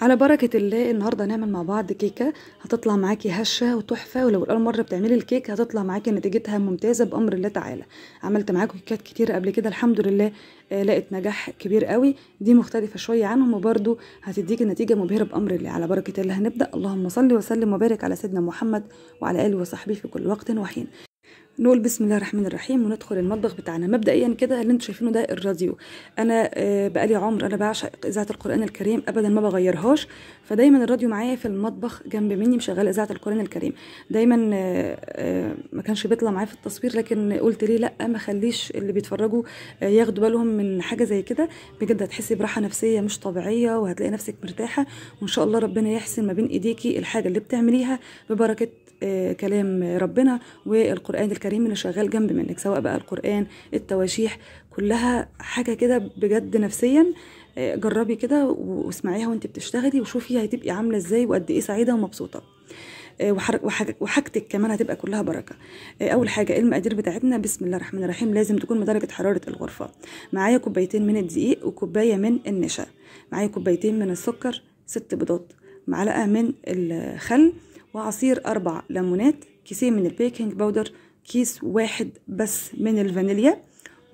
على بركة الله النهاردة هنعمل مع بعض كيكة هتطلع معاكي هشة وتحفة ولو أول مرة بتعملي الكيك هتطلع معاكي نتيجتها ممتازة بأمر الله تعالى عملت معاكم كيكات كتير قبل كده الحمد لله آه لقت نجاح كبير قوي دي مختلفة شوية عنهم وبرده هتديكي النتيجة مبهرة بأمر الله على بركة الله هنبدأ اللهم صل وسلم وبارك على سيدنا محمد وعلى آله وصحبه في كل وقت وحين نقول بسم الله الرحمن الرحيم وندخل المطبخ بتاعنا مبدئيا كده اللي انتوا شايفينه ده الراديو انا آه، بقالي عمر انا بعشق اذاعه القران الكريم ابدا ما بغيرهاش فدايما الراديو معايا في المطبخ جنب مني مشغل اذاعه القران الكريم دايما آه، آه، ما كانش بيطلع معايا في التصوير لكن قلت ليه لا ما خليش اللي بيتفرجوا ياخدوا بالهم من حاجه زي كده بجد هتحسي براحه نفسيه مش طبيعيه وهتلاقي نفسك مرتاحه وان شاء الله ربنا يحسن ما بين ايديكي الحاجه اللي بتعمليها ببركه كلام ربنا والقران الكريم الكريم اللي شغال جنب منك سواء بقى القرآن التواشيح كلها حاجة كده بجد نفسيا آه، جربي كده واسمعيها وانت بتشتغلي وشوفي هتبقي عاملة ازاي وقد ايه سعيدة ومبسوطة آه، وحاجتك كمان هتبقى كلها بركه آه، اول حاجه إيه المقادير بتاعتنا بسم الله الرحمن الرحيم لازم تكون بدرجه حراره الغرفه معايا كوبايتين من الدقيق وكوبايه من النشا معايا كوبايتين من السكر ست بيضات معلقه من الخل وعصير اربع ليمونات كيسين من البيكنج باودر كيس واحد بس من الفانيليا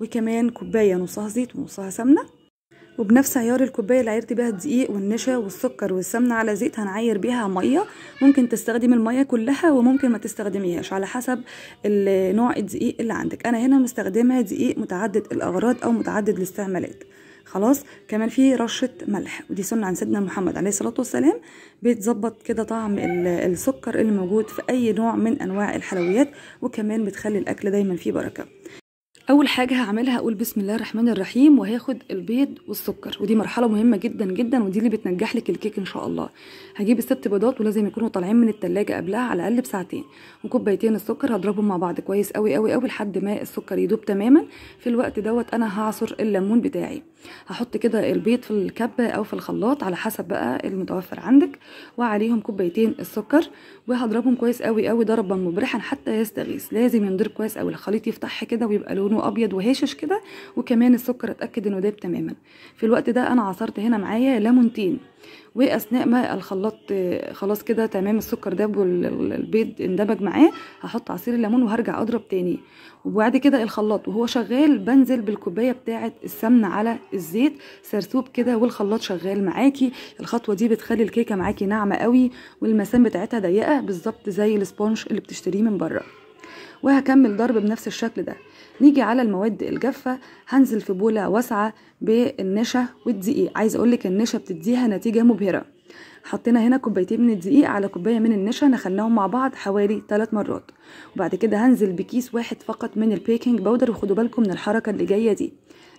وكمان كوباية نصها زيت ونصها سمنة وبنفس عيار الكوباية اللي عيرت بيها الدقيق والنشا والسكر والسمنة على زيت هنعير بيها مية ممكن تستخدمي المية كلها وممكن ما تستخدميهاش على حسب نوع الدقيق اللي عندك أنا هنا مستخدمة دقيق متعدد الأغراض أو متعدد الاستعمالات خلاص كمان في رشه ملح ودي سنه عن سيدنا محمد عليه الصلاه والسلام بتظبط كده طعم السكر اللي موجود في اي نوع من انواع الحلويات وكمان بتخلي الاكل دايما فيه بركه اول حاجه هعملها اقول بسم الله الرحمن الرحيم وهاخد البيض والسكر ودي مرحله مهمه جدا جدا ودي اللي بتنجح لك الكيك ان شاء الله هجيب الست بيضات ولازم يكونوا طالعين من التلاجة قبلها على الاقل بساعتين وكوبايتين السكر هضربهم مع بعض كويس قوي قوي قوي لحد ما السكر يدوب تماما في الوقت دوت انا هعصر الليمون بتاعي هحط كده البيض في الكبه او في الخلاط على حسب بقى المتوفر عندك وعليهم كوبايتين السكر وهضربهم كويس قوي قوي ضربا مبرحا حتى يستغيث لازم ينضرب كويس قوي الخليط يفتح كده ويبقى لونه لونه ابيض وهشش كده وكمان السكر اتاكد انه داب تماما في الوقت ده انا عصرت هنا معايا ليمونتين واثناء ما الخلاط خلاص كده تمام السكر داب والبيض اندمج معاه هحط عصير الليمون وهرجع اضرب تاني وبعد كده الخلاط وهو شغال بنزل بالكوبايه بتاعه السمنه على الزيت سرسوب كده والخلاط شغال معاكي الخطوه دي بتخلي الكيكه معاكي ناعمه قوي والمسام بتاعتها ضيقه بالظبط زي السبونج اللي بتشتريه من بره وهكمل ضرب بنفس الشكل ده نيجي على المواد الجافة هنزل في بولة واسعة بالنشا والدقيق عايز اقولك النشا بتديها نتيجة مبهرة حطينا هنا كوبايتين من الدقيق على كوبايه من النشا نخلناهم مع بعض حوالي ثلاث مرات وبعد كده هنزل بكيس واحد فقط من البيكنج باودر وخدوا بالكم من الحركه اللي جايه دي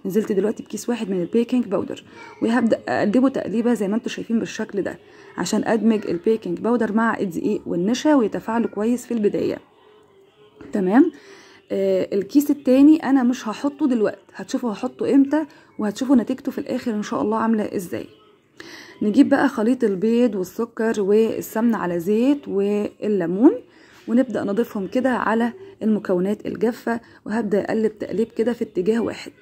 نزلت دلوقتي بكيس واحد من البيكنج باودر وهبدا اقلبه تقليبه زي ما انتم شايفين بالشكل ده عشان ادمج البيكنج باودر مع الدقيق والنشا ويتفاعلوا كويس في البدايه تمام آه، الكيس التاني انا مش هحطه دلوقتي هتشوفوا هحطه امتى وهتشوفوا نتيجته في الاخر ان شاء الله عامله ازاي نجيب بقى خليط البيض والسكر والسمنه على زيت والليمون ونبدا نضيفهم كده على المكونات الجافه وهبدا اقلب تقليب كده في اتجاه واحد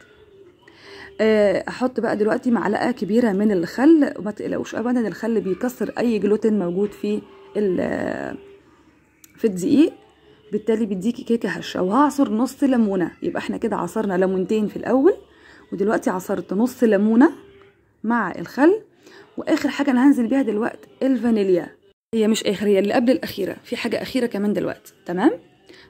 احط آه، بقى دلوقتي معلقه كبيره من الخل وما تقلقوش ابدا الخل بيكسر اي جلوتين موجود في في الدقيق بالتالي بيديكي كيكه هشه وهعصر نص ليمونه يبقى احنا كده عصرنا ليمونتين في الاول ودلوقتي عصرت نص ليمونه مع الخل واخر حاجه انا هنزل بيها دلوقتي الفانيليا هي مش اخر هي اللي قبل الاخيره في حاجه اخيره كمان دلوقتي تمام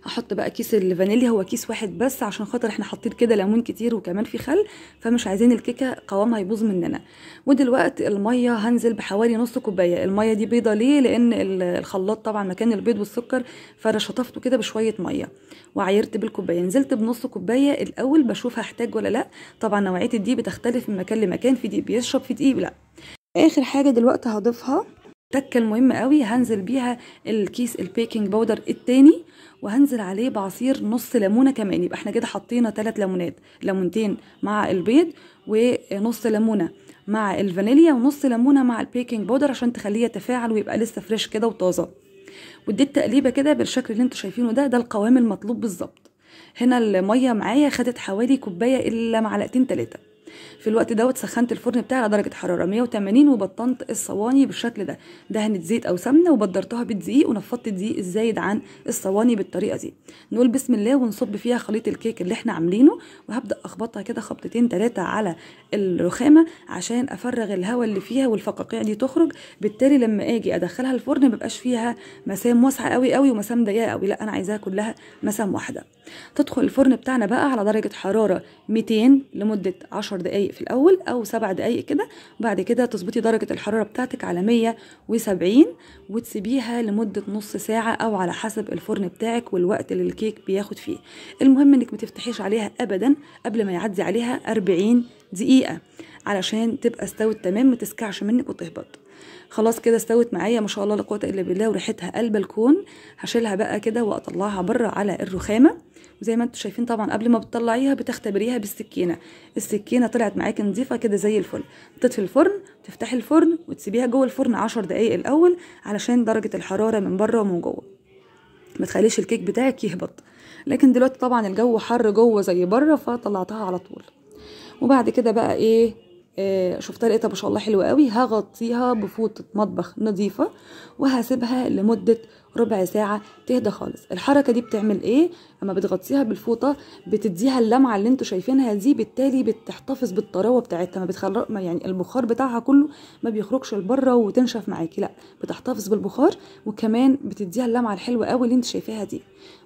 هحط بقى كيس الفانيليا هو كيس واحد بس عشان خاطر احنا حاطين كده ليمون كتير وكمان في خل فمش عايزين الكيكه قوامها يبوظ مننا ودلوقتي الميه هنزل بحوالي نص كوبايه الميه دي بيضه ليه لان الخلاط طبعا مكان البيض والسكر فانا شطفته كده بشويه ميه وعايرت بالكوبايه نزلت بنص كوبايه الاول بشوف هحتاج ولا لا طبعا نوعيه الدقيق بتختلف من مكان لمكان في دقيق بيشرب في دقيق لا اخر حاجه دلوقتي هضيفها التكه المهمه قوي هنزل بيها الكيس البيكنج باودر التاني وهنزل عليه بعصير نص ليمونه كمان يبقى احنا كده حطينا ثلاث ليمونات ليمونتين مع البيض ونص ليمونه مع الفانيليا ونص ليمونه مع البيكنج باودر عشان تخليه يتفاعل ويبقى لسه فريش كده وطازه واديت تقليبه كده بالشكل اللي انتوا شايفينه ده ده القوام المطلوب بالظبط هنا الميه معايا خدت حوالي كوبايه الا معلقتين ثلاثه في الوقت دوت سخنت الفرن بتاعي على درجه حراره 180 وبطنت الصواني بالشكل ده دهنت زيت او سمنه وبدرتها بالدقيق ونفضت الدقيق الزايد عن الصواني بالطريقه دي نقول بسم الله ونصب فيها خليط الكيك اللي احنا عاملينه وهبدا اخبطها كده خبطتين ثلاثه على الرخامه عشان افرغ الهواء اللي فيها والفقاقيع دي تخرج بالتالي لما اجي ادخلها الفرن مبقاش فيها مسام واسعه قوي قوي ومسام ضيقه قوي لا انا عايزاها كلها مسام واحده تدخل الفرن بتاعنا بقى على درجه حراره 200 لمده 10 دقايق في الاول او سبع دقايق كده بعد كده تظبطي درجه الحراره بتاعتك على مية وسبعين وتسيبيها لمده نص ساعه او على حسب الفرن بتاعك والوقت اللي الكيك بياخد فيه المهم انك متفتحيش عليها ابدا قبل ما يعدي عليها اربعين دقيقه علشان تبقى استوت تمام متسكعش منك وتهبط خلاص كده استوت معايا ما شاء الله لا قوه الا بالله وريحتها قلب الكون هشيلها بقى كده واطلعها بره على الرخامه وزي ما انتم شايفين طبعا قبل ما بتطلعيها بتختبريها بالسكينه السكينه طلعت معاكي نظيفه كده زي الفل تطفي الفرن تفتحي الفرن وتسيبيها جوه الفرن 10 دقائق الاول علشان درجه الحراره من بره ومن جوه ما تخليش الكيك بتاعك يهبط لكن دلوقتي طبعا الجو حر جوه زي بره فطلعتها على طول وبعد كده بقى ايه آه، شفتها لقيتها ما شاء الله حلوه قوي هغطيها بفوطه مطبخ نظيفه وهسيبها لمده ربع ساعه تهدى خالص الحركه دي بتعمل ايه اما بتغطيها بالفوطه بتديها اللمعه اللي انتوا شايفينها دي بالتالي بتحتفظ بالطراوه بتاعتها ما بتخرج يعني البخار بتاعها كله ما بيخرجش لبره وتنشف معاكي لا بتحتفظ بالبخار وكمان بتديها اللمعه الحلوه قوي اللي انت شايفاها دي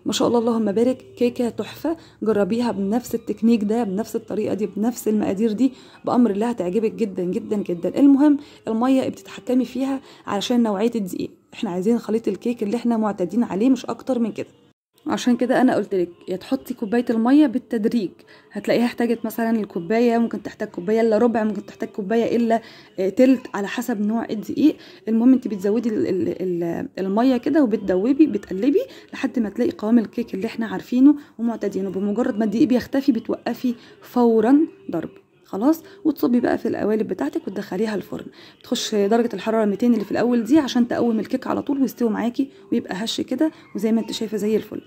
ما شاء الله اللهم بارك كيكه تحفه جربيها بنفس التكنيك ده بنفس الطريقه دي بنفس المقادير دي بامر الله هتعجبك جدا جدا جدا المهم الميه بتتحكمي فيها علشان نوعيه الدقيق احنا عايزين خليط الكيك اللي احنا معتادين عليه مش اكتر من كده عشان كده انا قلت لك يا تحطي كوبايه الميه بالتدريج هتلاقيها احتاجت مثلا الكوبايه ممكن تحتاج كوبايه الا ربع ممكن تحتاج كوبايه الا آه، تلت على حسب نوع الدقيق المهم انت بتزودي الميه كده وبتدوبي بتقلبي لحد ما تلاقي قوام الكيك اللي احنا عارفينه ومعتادينه بمجرد ما الدقيق بيختفي بتوقفي فورا ضرب خلاص وتصبي بقى في القوالب بتاعتك وتدخليها الفرن تخش درجه الحراره 200 اللي في الاول دي عشان تقوم الكيك على طول ويستوي معاكي ويبقى هش كده وزي ما انت شايفه زي الفل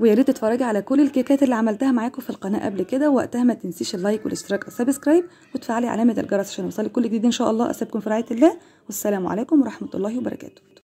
ويا ريت تتفرجي على كل الكيكات اللي عملتها معاكم في القناه قبل كده وقتها ما تنسيش اللايك والاشتراك والسبسكرايب وتفعلي علامه الجرس عشان يوصلك كل جديد ان شاء الله اسيبكم في رعايه الله والسلام عليكم ورحمه الله وبركاته